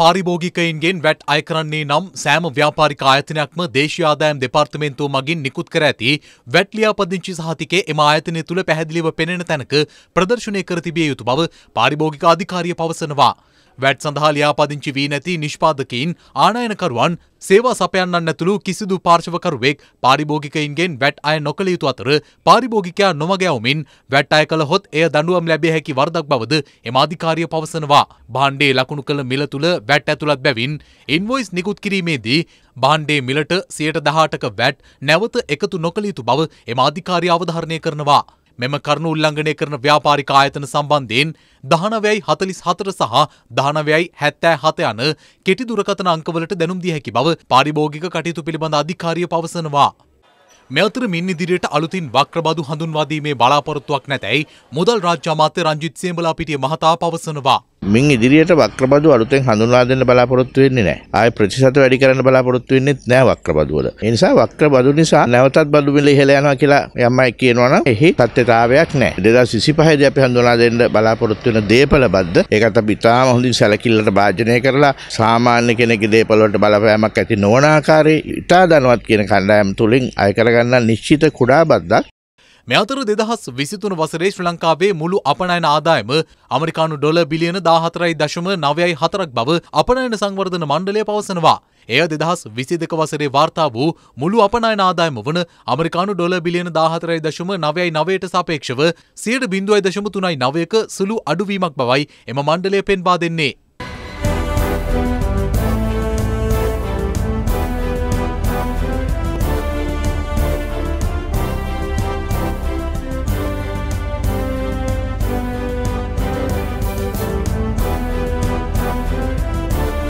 පාරිභෝගිකයින්ගෙන් VAT අය කරන්නේ නම් සෑම ව්‍යාපාරික ආයතනයක්ම දේශීය ආදායම් දෙපාර්තමේන්තුව මගින් නිකුත් කර ඇති වැට් ලියාපදිංචි සහතිකේ එම ආයතනය තුළ පැහැදිලිව පෙනෙන තැනක ප්‍රදර්ශනය කර තිබිය යුතු බව පාරිභෝගික අධිකාරිය පවසනවා. වැට් සඳහා ලියාපදිංචි වී නැති නිෂ්පාදකයින් ආනයනකරුවන් සේවා සපයන්නන් ඇතුළු කිසිදු පාර්ශවකරුවෙක් පාරිභෝගිකයින්ගෙන් වැට් අය නොකළ යුතු අතර පාරිභෝගිකයා නොමගැවමින් වැට් අය කළ හොත් එය දඩුවම් ලැබිය හැකි වරදක් බවද එම අධිකාරිය පවසනවා. භාණ්ඩේ ලකුණු කළ මිල තුළ වැට් ඇතුළත් බැවින් ඉන්වොයිස් නිකුත් කිරීමේදී භාණ්ඩේ මිලට සියයට දහටක වැට් නැවත එකතු නොකළ යුතු බව එම අධිකාරිය අවධාරණය කරනවා. මෙම කරුණු උල්ලංඝනය කරන ව්‍යාපාරික ආයතන සම්බන්ධයෙන් 19.44 සහ 19.77 යන කෙටි දුරකථන අංකවලට දැනුම් දිය හැකි බව පාරිභෝගික කටයුතු පිළිබඳ අධිකාරිය පවසනවා. මෙතර මින් ඉදිරියට අලුතින් වක්‍රබදු හඳුන්වා දීමේ බලාපොරොත්තුවක් නැතැයි මුදල් රාජ්‍ය අමාත්‍ය රංජිත් සේමලාපිටිය මහතා පවසනවා. මින් ඉදිරියට වක්‍රබදු අලුතෙන් හඳුන්වා දෙන්න බලාපොරොත්තු වෙන්නේ නැහැ. ආයේ ප්‍රතිශත වැඩි කරන්න බලාපොරොත්තු වෙන්නේත් නැහැ වක්‍රබදු වල. ඒ නිසා වක්‍රබදු නිසා නැවතත් බදු මිල ඉහළ යනවා කියලා යම්මයි කියනවනම් එහි සත්‍යතාවයක් නැහැ. 2025 දී අපි හඳුන්වා දෙන්න බලාපොරොත්තු වෙන දේපල බද්ද ඒකත් අපි ඉතාම හොඳින් සැලකිල්ලට භාජනය කරලා සාමාන්‍ය කෙනෙක්ගේ දේපල වලට බලපෑමක් ඇති නොවන ආකාරයේ ඉතා දැනුවත් කියන කණ්ඩායම් තුලින් අය කරගන්න නිශ්චිත කුඩා බද්දක් මේ අතර දෙදහස් විසිතුන වසරේ ශ්‍රී ලංකාවේ මුළු අපනයන ආදායම අමරිකානු ඩොල බිලියන දාහතරයි දශම නවයයි හතරක් බව අපනයන සංවර්ධන මණ්ඩලය පවසනවා. එය දෙදහස් විසි දෙක වසරේ වාර්තා වූ මුළු අපනයන ආදායම වන අමරිකානු ඩොල බිලියන දාහතරයි දශම නවයයි නවයට සාපේක්ෂව සියට බින්දුවයි දශම තුනයි නවයක සුළු අඩුවීමක් බවයි එම මණ්ඩලය පෙන්වා දෙන්නේ.